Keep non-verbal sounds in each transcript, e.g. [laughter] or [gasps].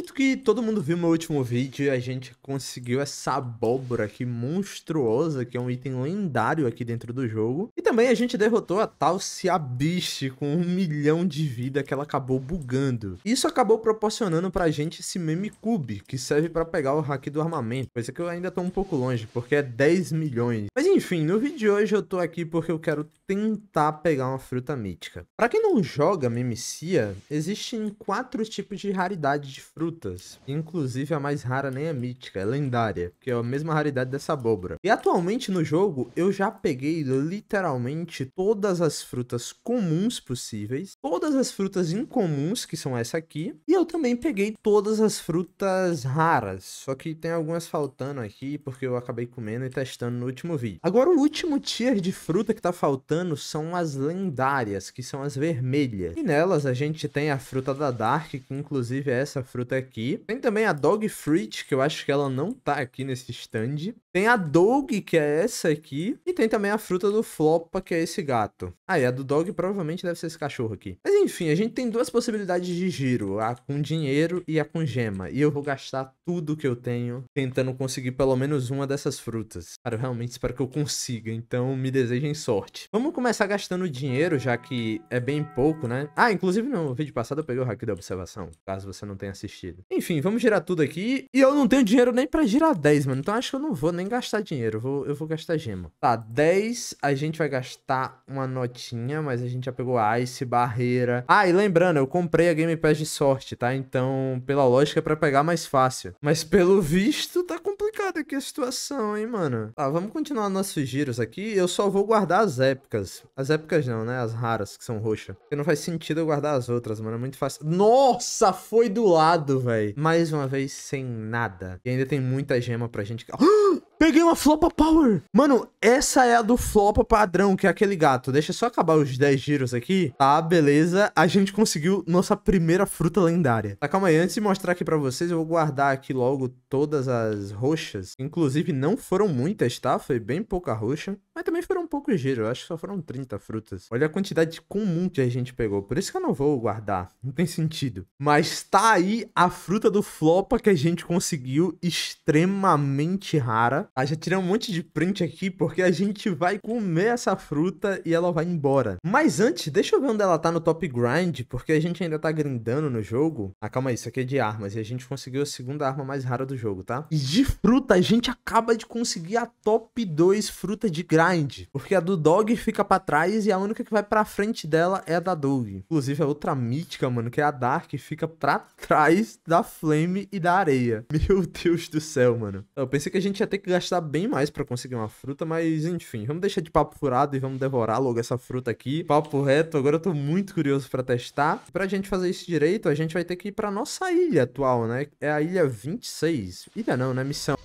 acredito que todo mundo viu meu último vídeo e a gente conseguiu essa abóbora aqui monstruosa, que é um item lendário aqui dentro do jogo. E também a gente derrotou a tal Ciabiche com um milhão de vida que ela acabou bugando. Isso acabou proporcionando pra gente esse meme cube, que serve pra pegar o hack do armamento, coisa que eu ainda tô um pouco longe, porque é 10 milhões. Enfim, no vídeo de hoje eu tô aqui porque eu quero tentar pegar uma fruta mítica. Para quem não joga Mimicia, existem quatro tipos de raridade de frutas. Inclusive a mais rara nem é mítica, é lendária, que é a mesma raridade dessa abóbora. E atualmente no jogo eu já peguei literalmente todas as frutas comuns possíveis, todas as frutas incomuns, que são essa aqui, e eu também peguei todas as frutas raras, só que tem algumas faltando aqui porque eu acabei comendo e testando no último vídeo. Agora, o último tier de fruta que tá faltando são as lendárias, que são as vermelhas. E nelas a gente tem a fruta da Dark, que inclusive é essa fruta aqui. Tem também a Dog Fruit, que eu acho que ela não tá aqui nesse stand. Tem a Dog, que é essa aqui. E tem também a fruta do Flopa, que é esse gato. Ah, e a do Dog provavelmente deve ser esse cachorro aqui. Mas enfim, a gente tem duas possibilidades de giro. A com dinheiro e a com gema. E eu vou gastar tudo que eu tenho tentando conseguir pelo menos uma dessas frutas. Cara, eu realmente espero que eu consiga. Então me desejem sorte. Vamos começar gastando dinheiro, já que é bem pouco, né? Ah, inclusive no vídeo passado eu peguei o hack da observação. Caso você não tenha assistido. Enfim, vamos girar tudo aqui. E eu não tenho dinheiro nem pra girar 10, mano. Então acho que eu não vou nem nem gastar dinheiro, eu vou, eu vou gastar gema. Tá, 10, a gente vai gastar uma notinha, mas a gente já pegou Ice, Barreira. Ah, e lembrando, eu comprei a Game Pass de sorte, tá? Então, pela lógica, é pra pegar mais fácil. Mas pelo visto, tá complicado aqui a situação, hein, mano? Tá, vamos continuar nossos giros aqui. Eu só vou guardar as épicas. As épicas não, né? As raras, que são roxas. Porque não faz sentido eu guardar as outras, mano. É muito fácil. Nossa, foi do lado, velho. Mais uma vez, sem nada. E ainda tem muita gema pra gente... [gasps] Ah! Peguei uma flopa power. Mano, essa é a do flopa padrão, que é aquele gato. Deixa só acabar os 10 giros aqui. Tá, beleza. A gente conseguiu nossa primeira fruta lendária. Tá, calma aí. Antes de mostrar aqui pra vocês, eu vou guardar aqui logo todas as roxas. Inclusive, não foram muitas, tá? Foi bem pouca roxa. Mas também foram um pouco giro. Eu acho que só foram 30 frutas. Olha a quantidade comum que a gente pegou. Por isso que eu não vou guardar. Não tem sentido. Mas tá aí a fruta do flopa que a gente conseguiu extremamente rara. A gente tirou um monte de print aqui porque a gente vai comer essa fruta e ela vai embora. Mas antes, deixa eu ver onde ela tá no top grind, porque a gente ainda tá grindando no jogo. Ah, calma aí, isso aqui é de armas e a gente conseguiu a segunda arma mais rara do jogo, tá? E de fruta, a gente acaba de conseguir a top 2 fruta de grind, porque a do Dog fica para trás e a única que vai pra frente dela é a da Dog. Inclusive, a outra mítica, mano, que é a Dark, fica pra trás da Flame e da Areia. [laughs] Meu Deus do céu, mano. Eu pensei que a gente ia ter que gastar gastar bem mais para conseguir uma fruta, mas enfim, vamos deixar de papo furado e vamos devorar logo essa fruta aqui. Papo reto, agora eu tô muito curioso para testar. Pra gente fazer isso direito, a gente vai ter que ir pra nossa ilha atual, né? É a ilha 26. Ilha não, né? Missão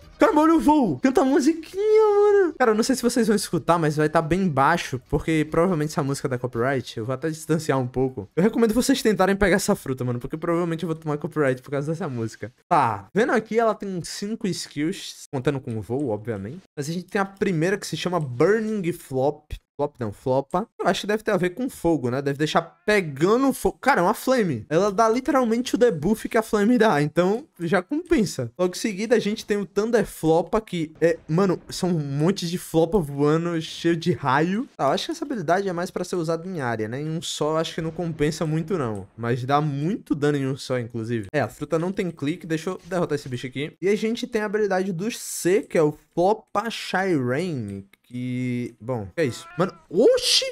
o voo. Canta musiquinha, mano. Cara, eu não sei se vocês vão escutar, mas vai estar tá bem baixo, porque provavelmente essa música é da copyright. Eu vou até distanciar um pouco. Eu recomendo vocês tentarem pegar essa fruta, mano, porque provavelmente eu vou tomar copyright por causa dessa música. Tá, vendo aqui, ela tem cinco skills, contando com o voo, obviamente. Mas a gente tem a primeira que se chama Burning Flop. Flop não, flopa. Eu acho que deve ter a ver com fogo, né? Deve deixar pegando fogo. Cara, é uma flame. Ela dá literalmente o debuff que a flame dá. Então, já compensa. Logo em seguida, a gente tem o Thunder Flopa, que é... Mano, são um monte de flopa voando, cheio de raio. Ah, eu acho que essa habilidade é mais pra ser usada em área, né? Em um só, eu acho que não compensa muito, não. Mas dá muito dano em um só, inclusive. É, a fruta não tem clique. Deixa eu derrotar esse bicho aqui. E a gente tem a habilidade do C, que é o Flopa Shiren, que. Bom, é isso. Mano, oxi!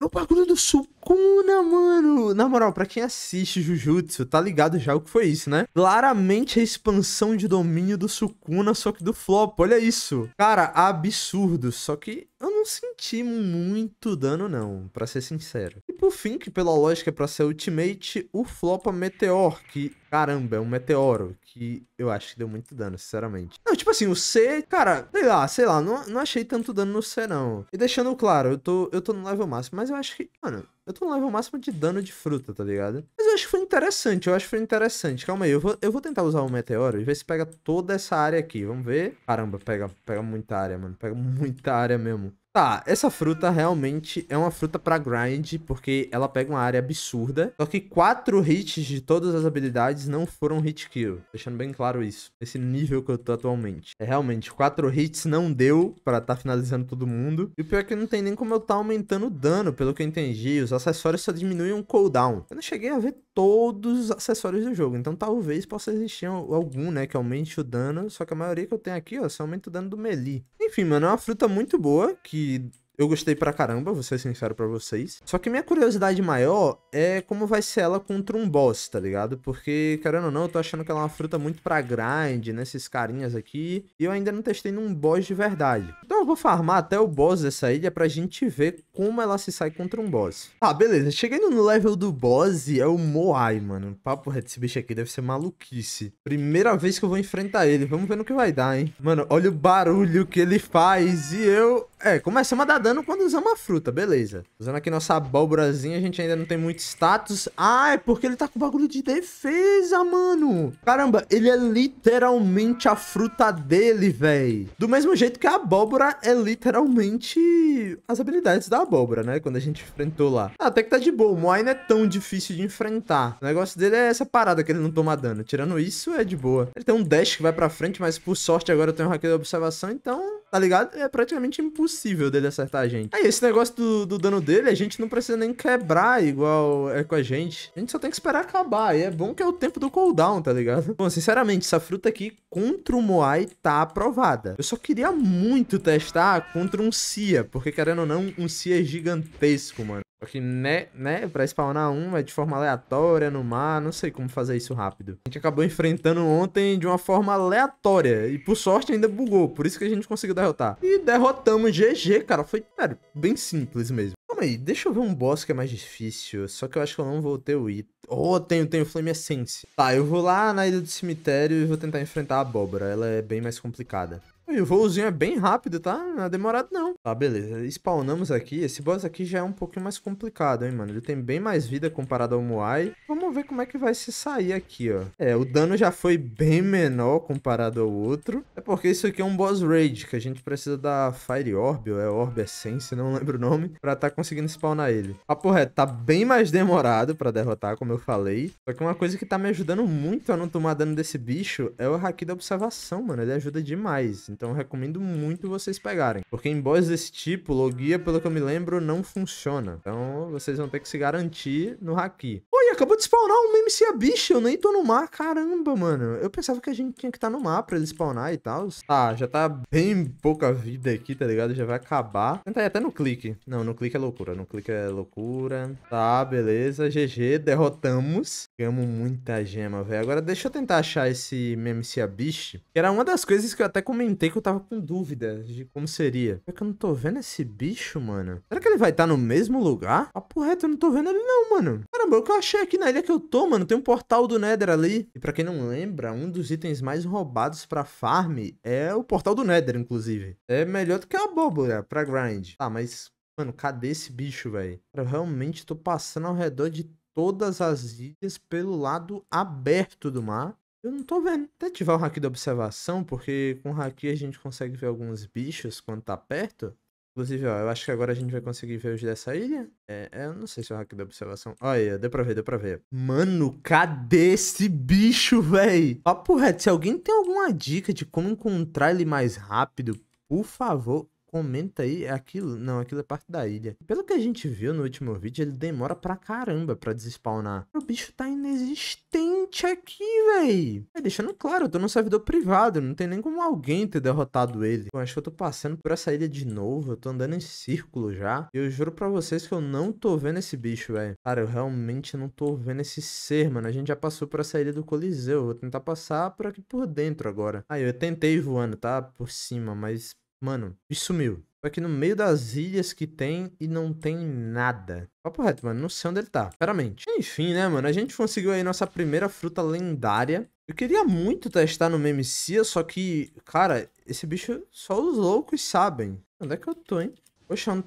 É o bagulho do Sukuna, mano. Na moral, pra quem assiste Jujutsu, tá ligado já o que foi isso, né? Claramente a expansão de domínio do Sukuna, só que do flop. Olha isso. Cara, absurdo. Só que eu não senti muito dano, não, para ser sincero. E por fim, que pela lógica é pra ser ultimate, o flopa é Meteor, que, caramba, é um meteoro, que eu acho que deu muito dano, sinceramente. Não, tipo assim, o C, cara, sei lá, sei lá, não, não achei tanto dano no C, não. E deixando claro, eu tô, eu tô no level máximo, mas eu acho que, mano, eu tô no level máximo de dano de fruta, tá ligado? Mas eu acho que foi interessante, eu acho que foi interessante. Calma aí, eu vou, eu vou tentar usar o meteoro e ver se pega toda essa área aqui. Vamos ver. Caramba, pega, pega muita área, mano. Pega muita área mesmo. Tá, essa fruta realmente é uma fruta pra grind, porque ela pega uma área absurda. Só que quatro hits de todas as habilidades não foram hit kill. Deixando bem claro isso. Esse nível que eu tô atualmente. É realmente, quatro hits não deu pra tá finalizando todo mundo. E o pior é que não tem nem como eu tá aumentando o dano, pelo que eu entendi acessórios só diminuem um cooldown. Eu não cheguei a ver todos os acessórios do jogo, então talvez possa existir algum, né, que aumente o dano, só que a maioria que eu tenho aqui, ó, só aumenta o dano do melee. Enfim, mano, é uma fruta muito boa, que eu gostei pra caramba, vou ser sincero pra vocês. Só que minha curiosidade maior é como vai ser ela contra um boss, tá ligado? Porque, querendo ou não, eu tô achando que ela é uma fruta muito pra grind, né? Esses carinhas aqui. E eu ainda não testei num boss de verdade. Então eu vou farmar até o boss dessa ilha pra gente ver como ela se sai contra um boss. Ah, beleza. Cheguei no level do boss e é o Moai, mano. Papo reto, esse bicho aqui deve ser maluquice. Primeira vez que eu vou enfrentar ele. Vamos ver no que vai dar, hein? Mano, olha o barulho que ele faz e eu... É, começamos a dar dano quando usamos a fruta, beleza. Usando aqui nossa abóborazinha, a gente ainda não tem muito status. Ah, é porque ele tá com bagulho de defesa, mano. Caramba, ele é literalmente a fruta dele, véi. Do mesmo jeito que a abóbora é literalmente as habilidades da abóbora, né? Quando a gente enfrentou lá. Ah, até que tá de boa. O Moai não é tão difícil de enfrentar. O negócio dele é essa parada que ele não toma dano. Tirando isso, é de boa. Ele tem um dash que vai pra frente, mas por sorte agora eu tenho um hack de observação, então tá ligado? É praticamente impossível dele acertar a gente. Aí, é, esse negócio do, do dano dele, a gente não precisa nem quebrar igual é com a gente. A gente só tem que esperar acabar. E é bom que é o tempo do cooldown, tá ligado? Bom, sinceramente, essa fruta aqui contra o Moai tá aprovada. Eu só queria muito testar contra um Cia, porque querendo ou não, um Cia é gigantesco, mano. Porque, né, né, pra spawnar um é de forma aleatória, no mar, não sei como fazer isso rápido. A gente acabou enfrentando ontem de uma forma aleatória, e por sorte ainda bugou, por isso que a gente conseguiu derrotar. E derrotamos GG, cara, foi, cara, bem simples mesmo. Calma aí, deixa eu ver um boss que é mais difícil, só que eu acho que eu não vou ter o item. Oh, tenho, tenho Flame Essence. Tá, eu vou lá na Ilha do Cemitério e vou tentar enfrentar a abóbora, ela é bem mais complicada. E o voozinho é bem rápido, tá? Não é demorado, não. Tá, beleza. Spawnamos aqui. Esse boss aqui já é um pouquinho mais complicado, hein, mano? Ele tem bem mais vida comparado ao Moai. Vamos ver como é que vai se sair aqui, ó. É, o dano já foi bem menor comparado ao outro. É porque isso aqui é um boss raid, que a gente precisa da Fire Orb, ou é Orb Essence, não lembro o nome, pra tá conseguindo spawnar ele. A porra, é, tá bem mais demorado pra derrotar, como eu falei. Só que uma coisa que tá me ajudando muito a não tomar dano desse bicho é o Haki da Observação, mano. Ele ajuda demais. Então eu recomendo muito vocês pegarem. Porque em boss desse tipo, logia, pelo que eu me lembro, não funciona. Então vocês vão ter que se garantir no haki. Oi! acabou de spawnar um meme a bicho. eu nem tô no mar, caramba, mano. Eu pensava que a gente tinha que estar tá no mar pra ele spawnar e tal. Tá, já tá bem pouca vida aqui, tá ligado? Já vai acabar. Tenta ir até no clique. Não, no clique é loucura, no clique é loucura. Tá, beleza, GG, derrotamos. Ganhamos muita gema, velho. Agora deixa eu tentar achar esse meme a bicho. que era uma das coisas que eu até comentei que eu tava com dúvida de como seria. É que eu não tô vendo esse bicho, mano. Será que ele vai estar tá no mesmo lugar? Papo reto, eu não tô vendo ele não, mano. Caramba, o que eu achei aqui aqui na ilha que eu tô, mano, tem um portal do Nether ali. E pra quem não lembra, um dos itens mais roubados pra farm é o portal do Nether, inclusive. É melhor do que a abóbora pra grind. Tá, mas, mano, cadê esse bicho, velho? Eu realmente tô passando ao redor de todas as ilhas pelo lado aberto do mar. Eu não tô vendo. Até ativar o hack da observação, porque com o hack a gente consegue ver alguns bichos quando tá perto. Inclusive, ó, eu acho que agora a gente vai conseguir ver os dessa ilha. É, é eu não sei se é o hack da observação. Olha, deu pra ver, deu pra ver. Mano, cadê esse bicho, véi? Papo reto, se alguém tem alguma dica de como encontrar ele mais rápido, por favor comenta aí, é aquilo? Não, aquilo é parte da ilha. Pelo que a gente viu no último vídeo, ele demora pra caramba pra despawnar. O bicho tá inexistente aqui, véi. É, deixando claro, eu tô num servidor privado, não tem nem como alguém ter derrotado ele. Bom, acho que eu tô passando por essa ilha de novo, eu tô andando em círculo já. E eu juro pra vocês que eu não tô vendo esse bicho, velho. Cara, eu realmente não tô vendo esse ser, mano. A gente já passou por essa ilha do Coliseu, eu vou tentar passar por aqui por dentro agora. Aí, ah, eu tentei voando, tá? Por cima, mas Mano, e sumiu. Foi aqui no meio das ilhas que tem e não tem nada. Papo reto, mano. Não sei onde ele tá, Claramente. Enfim, né, mano? A gente conseguiu aí nossa primeira fruta lendária. Eu queria muito testar no MMC, só que, cara, esse bicho só os loucos sabem. Onde é que eu tô, hein? Poxa, não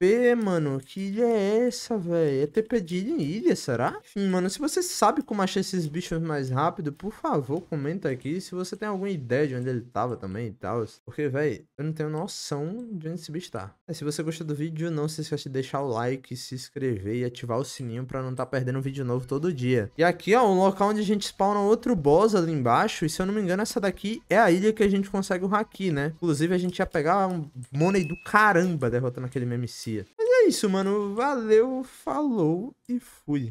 TP, mano. Que ilha é essa, velho? É TP de ilha em ilha, será? Enfim, mano, se você sabe como achar esses bichos mais rápido, por favor, comenta aqui. Se você tem alguma ideia de onde ele tava também e tal. Porque, velho, eu não tenho noção de onde esse bicho tá. É, se você gostou do vídeo, não se esqueça de deixar o like, se inscrever e ativar o sininho pra não tá perdendo um vídeo novo todo dia. E aqui, ó, um local onde a gente spawna outro boss ali embaixo. E se eu não me engano, essa daqui é a ilha que a gente consegue o haki, né? Inclusive, a gente ia pegar um money do caramba derrotando aquele MMC isso, mano. Valeu, falou e fui.